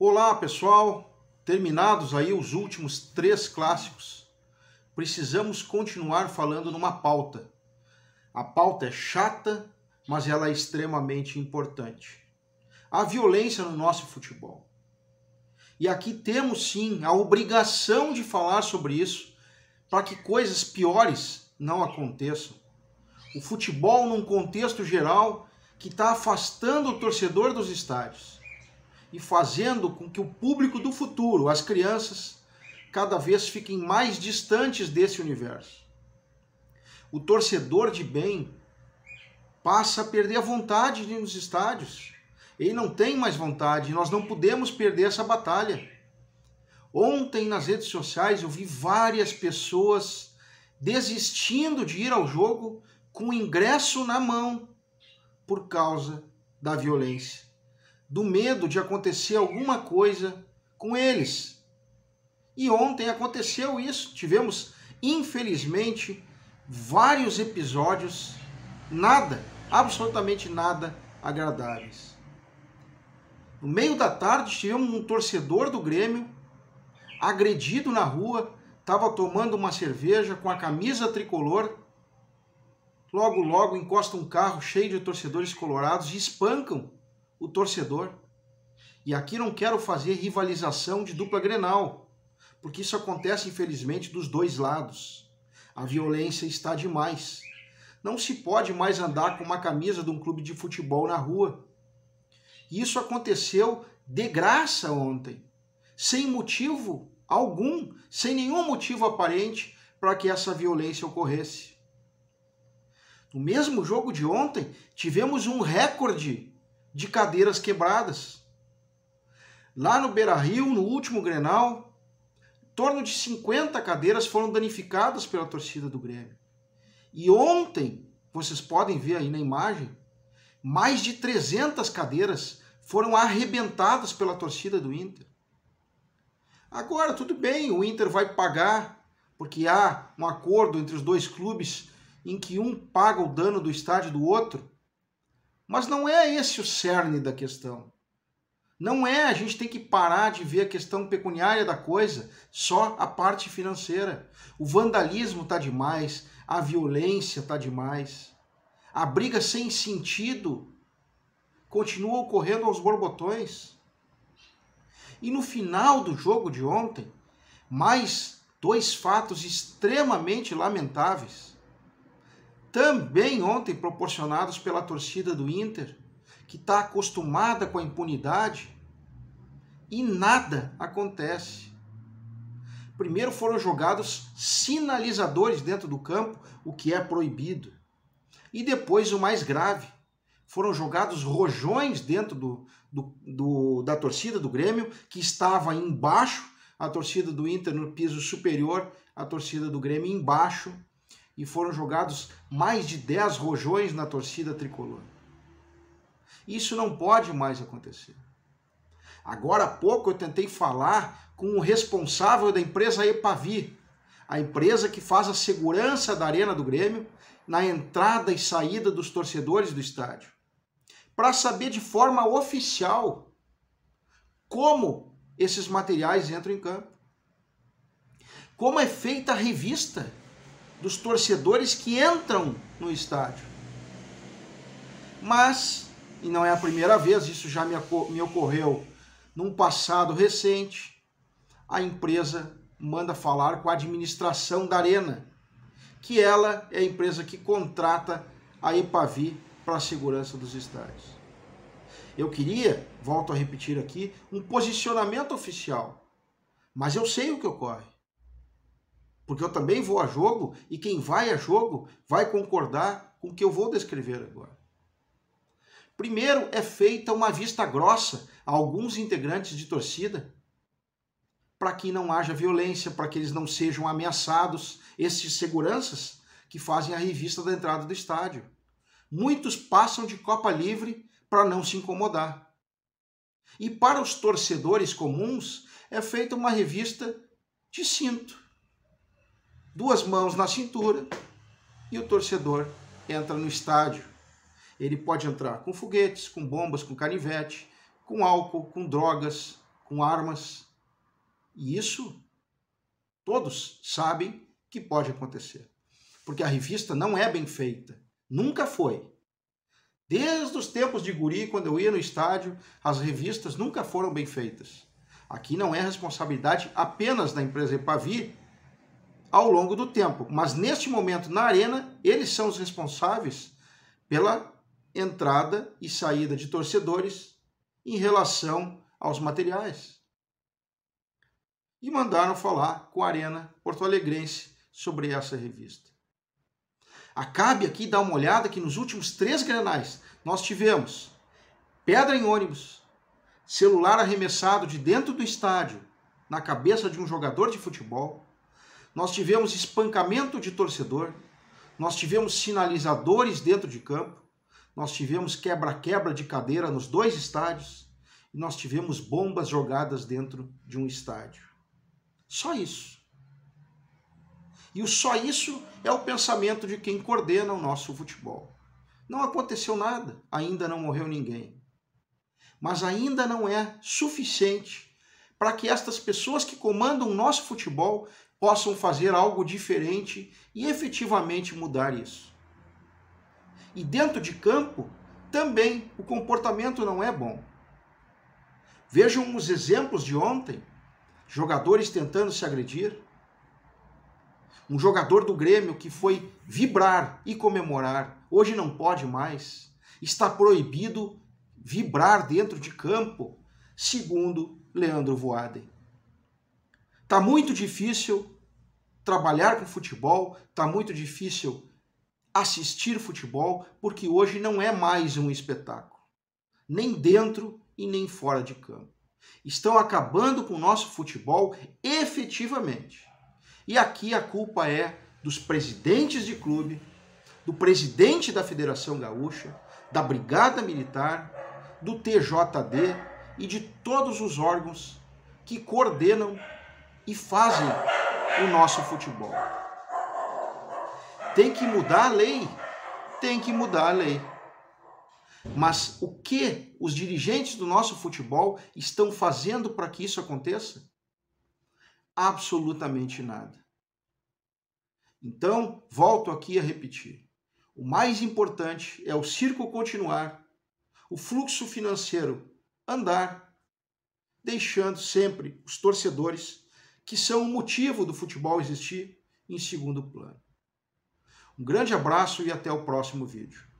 Olá pessoal, terminados aí os últimos três clássicos, precisamos continuar falando numa pauta. A pauta é chata, mas ela é extremamente importante. A violência no nosso futebol. E aqui temos sim a obrigação de falar sobre isso para que coisas piores não aconteçam. O futebol, num contexto geral, que está afastando o torcedor dos estádios e fazendo com que o público do futuro, as crianças, cada vez fiquem mais distantes desse universo. O torcedor de bem passa a perder a vontade de ir nos estádios. Ele não tem mais vontade, nós não podemos perder essa batalha. Ontem nas redes sociais eu vi várias pessoas desistindo de ir ao jogo com o ingresso na mão por causa da violência do medo de acontecer alguma coisa com eles. E ontem aconteceu isso. Tivemos, infelizmente, vários episódios, nada, absolutamente nada agradáveis. No meio da tarde, tivemos um torcedor do Grêmio agredido na rua, estava tomando uma cerveja com a camisa tricolor. Logo, logo encosta um carro cheio de torcedores colorados e espancam o torcedor. E aqui não quero fazer rivalização de dupla grenal, porque isso acontece, infelizmente, dos dois lados. A violência está demais. Não se pode mais andar com uma camisa de um clube de futebol na rua. Isso aconteceu de graça ontem, sem motivo algum, sem nenhum motivo aparente para que essa violência ocorresse. No mesmo jogo de ontem, tivemos um recorde de cadeiras quebradas. Lá no Beira Rio, no último grenal, em torno de 50 cadeiras foram danificadas pela torcida do Grêmio. E ontem, vocês podem ver aí na imagem, mais de 300 cadeiras foram arrebentadas pela torcida do Inter. Agora, tudo bem, o Inter vai pagar, porque há um acordo entre os dois clubes em que um paga o dano do estádio do outro. Mas não é esse o cerne da questão. Não é, a gente tem que parar de ver a questão pecuniária da coisa, só a parte financeira. O vandalismo está demais, a violência está demais. A briga sem sentido continua ocorrendo aos borbotões. E no final do jogo de ontem, mais dois fatos extremamente lamentáveis também ontem proporcionados pela torcida do Inter, que está acostumada com a impunidade, e nada acontece. Primeiro foram jogados sinalizadores dentro do campo, o que é proibido. E depois, o mais grave, foram jogados rojões dentro do, do, do, da torcida do Grêmio, que estava embaixo, a torcida do Inter no piso superior, a torcida do Grêmio embaixo e foram jogados mais de 10 rojões na torcida tricolor. Isso não pode mais acontecer. Agora há pouco eu tentei falar com o responsável da empresa Epavi, a empresa que faz a segurança da Arena do Grêmio na entrada e saída dos torcedores do estádio, para saber de forma oficial como esses materiais entram em campo. Como é feita a revista dos torcedores que entram no estádio. Mas, e não é a primeira vez, isso já me, me ocorreu num passado recente, a empresa manda falar com a administração da Arena, que ela é a empresa que contrata a EPAVI para a segurança dos estádios. Eu queria, volto a repetir aqui, um posicionamento oficial, mas eu sei o que ocorre. Porque eu também vou a jogo e quem vai a jogo vai concordar com o que eu vou descrever agora. Primeiro é feita uma vista grossa a alguns integrantes de torcida para que não haja violência, para que eles não sejam ameaçados, esses seguranças que fazem a revista da entrada do estádio. Muitos passam de Copa Livre para não se incomodar. E para os torcedores comuns é feita uma revista de cinto duas mãos na cintura e o torcedor entra no estádio. Ele pode entrar com foguetes, com bombas, com canivete, com álcool, com drogas, com armas. E isso todos sabem que pode acontecer. Porque a revista não é bem feita. Nunca foi. Desde os tempos de guri, quando eu ia no estádio, as revistas nunca foram bem feitas. Aqui não é responsabilidade apenas da empresa Epavi ao longo do tempo. Mas neste momento, na arena, eles são os responsáveis pela entrada e saída de torcedores em relação aos materiais. E mandaram falar com a Arena Porto Alegrense sobre essa revista. Acabe aqui dar uma olhada que nos últimos três granais nós tivemos pedra em ônibus, celular arremessado de dentro do estádio na cabeça de um jogador de futebol, nós tivemos espancamento de torcedor, nós tivemos sinalizadores dentro de campo, nós tivemos quebra-quebra de cadeira nos dois estádios e nós tivemos bombas jogadas dentro de um estádio. Só isso. E o só isso é o pensamento de quem coordena o nosso futebol. Não aconteceu nada, ainda não morreu ninguém. Mas ainda não é suficiente para que estas pessoas que comandam o nosso futebol possam fazer algo diferente e efetivamente mudar isso. E dentro de campo, também o comportamento não é bom. Vejam os exemplos de ontem: jogadores tentando se agredir. Um jogador do Grêmio que foi vibrar e comemorar, hoje não pode mais. Está proibido vibrar dentro de campo, segundo Leandro Voaden. Tá muito difícil trabalhar com futebol, tá muito difícil assistir futebol, porque hoje não é mais um espetáculo, nem dentro e nem fora de campo. Estão acabando com o nosso futebol efetivamente. E aqui a culpa é dos presidentes de clube, do presidente da Federação Gaúcha, da Brigada Militar, do TJD e de todos os órgãos que coordenam e fazem o nosso futebol. Tem que mudar a lei? Tem que mudar a lei. Mas o que os dirigentes do nosso futebol estão fazendo para que isso aconteça? Absolutamente nada. Então, volto aqui a repetir. O mais importante é o circo continuar, o fluxo financeiro andar, deixando sempre os torcedores que são o motivo do futebol existir em segundo plano. Um grande abraço e até o próximo vídeo.